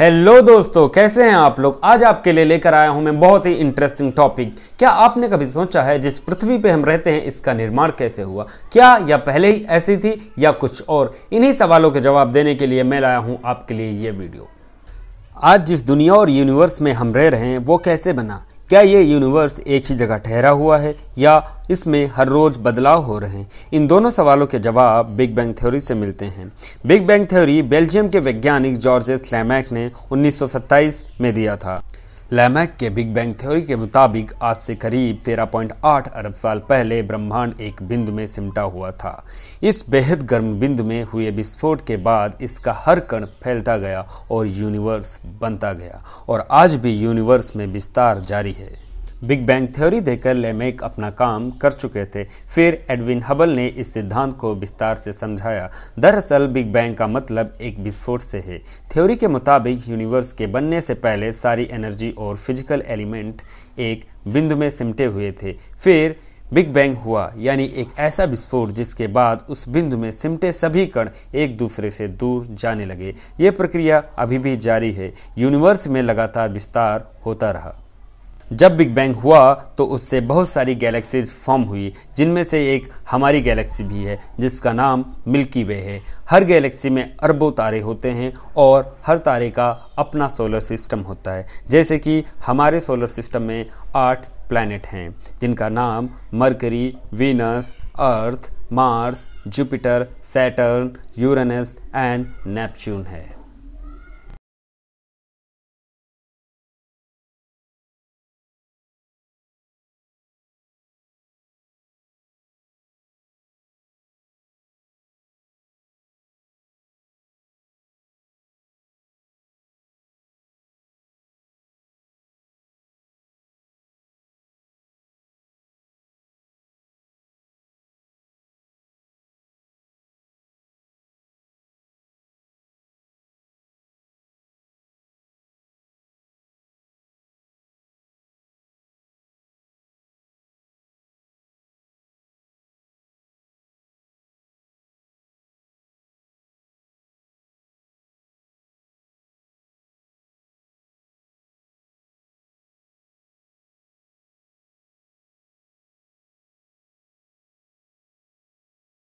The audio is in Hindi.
हेलो दोस्तों कैसे हैं आप लोग आज आपके लिए लेकर आया हूं मैं बहुत ही इंटरेस्टिंग टॉपिक क्या आपने कभी सोचा है जिस पृथ्वी पे हम रहते हैं इसका निर्माण कैसे हुआ क्या या पहले ही ऐसी थी या कुछ और इन्हीं सवालों के जवाब देने के लिए मैं लाया हूं आपके लिए ये वीडियो आज जिस दुनिया और यूनिवर्स में हम रह रहे हैं वो कैसे बना क्या ये यूनिवर्स एक ही जगह ठहरा हुआ है या इसमें हर रोज बदलाव हो रहे हैं इन दोनों सवालों के जवाब बिग बैंग थ्योरी से मिलते हैं बिग बैंग थ्योरी बेल्जियम के वैज्ञानिक जॉर्जेस लैमैक ने उन्नीस में दिया था लैमैक के बिग बैंग थ्योरी के मुताबिक आज से करीब 13.8 अरब साल पहले ब्रह्मांड एक बिंदु में सिमटा हुआ था इस बेहद गर्म बिंदु में हुए विस्फोट के बाद इसका हर कण फैलता गया और यूनिवर्स बनता गया और आज भी यूनिवर्स में विस्तार जारी है बिग बैंग थ्योरी देकर लेमेक अपना काम कर चुके थे फिर एडविन हबल ने इस सिद्धांत को विस्तार से समझाया दरअसल बिग बैंग का मतलब एक विस्फोट से है थ्योरी के मुताबिक यूनिवर्स के बनने से पहले सारी एनर्जी और फिजिकल एलिमेंट एक बिंदु में सिमटे हुए थे फिर बिग बैंग हुआ यानी एक ऐसा विस्फोट जिसके बाद उस बिंदु में सिमटे सभी कण एक दूसरे से दूर जाने लगे ये प्रक्रिया अभी भी जारी है यूनिवर्स में लगातार विस्तार होता रहा जब बिग बैंग हुआ तो उससे बहुत सारी गैलेक्सीज फॉर्म हुई जिनमें से एक हमारी गैलेक्सी भी है जिसका नाम मिल्की वे है हर गैलेक्सी में अरबों तारे होते हैं और हर तारे का अपना सोलर सिस्टम होता है जैसे कि हमारे सोलर सिस्टम में आठ प्लैनेट हैं जिनका नाम Mercury Venus Earth Mars Jupiter Saturn Uranus and Neptune है